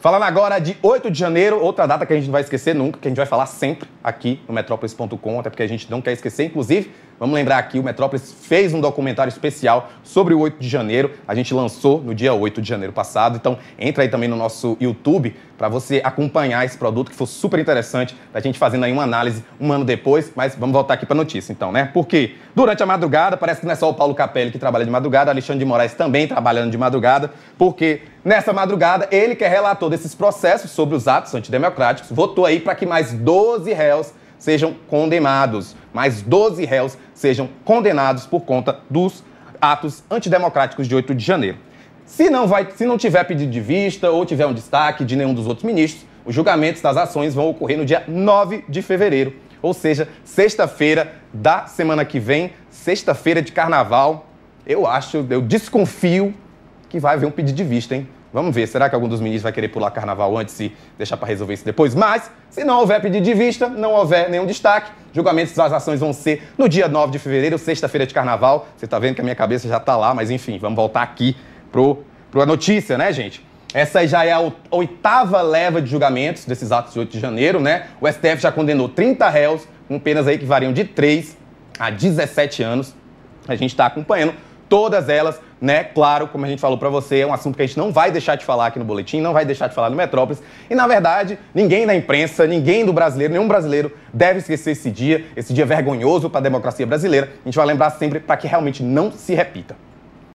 Falando agora de 8 de janeiro, outra data que a gente não vai esquecer nunca, que a gente vai falar sempre aqui no Metrópolis.com, até porque a gente não quer esquecer. Inclusive, vamos lembrar aqui, o Metrópolis fez um documentário especial sobre o 8 de janeiro. A gente lançou no dia 8 de janeiro passado. Então, entra aí também no nosso YouTube para você acompanhar esse produto, que foi super interessante, a gente fazendo aí uma análise um ano depois. Mas vamos voltar aqui para a notícia, então, né? Porque durante a madrugada, parece que não é só o Paulo Capelli que trabalha de madrugada, Alexandre de Moraes também trabalhando de madrugada, porque Nessa madrugada, ele que é relator desses processos sobre os atos antidemocráticos, votou aí para que mais 12 réus sejam condenados. Mais 12 réus sejam condenados por conta dos atos antidemocráticos de 8 de janeiro. Se não, vai, se não tiver pedido de vista ou tiver um destaque de nenhum dos outros ministros, os julgamentos das ações vão ocorrer no dia 9 de fevereiro, ou seja, sexta-feira da semana que vem, sexta-feira de carnaval. Eu acho, eu desconfio que vai haver um pedido de vista, hein? Vamos ver, será que algum dos ministros vai querer pular carnaval antes e deixar para resolver isso depois? Mas, se não houver pedido de vista, não houver nenhum destaque, julgamentos das ações vão ser no dia 9 de fevereiro, sexta-feira de carnaval. Você está vendo que a minha cabeça já está lá, mas enfim, vamos voltar aqui pro, pro a notícia, né, gente? Essa já é a oitava leva de julgamentos desses atos de 8 de janeiro, né? O STF já condenou 30 réus, com penas aí que variam de 3 a 17 anos. A gente está acompanhando todas elas, né? Claro, como a gente falou para você, é um assunto que a gente não vai deixar de falar aqui no boletim, não vai deixar de falar no Metrópolis. E na verdade, ninguém da imprensa, ninguém do brasileiro, nenhum brasileiro deve esquecer esse dia, esse dia vergonhoso para a democracia brasileira. A gente vai lembrar sempre para que realmente não se repita.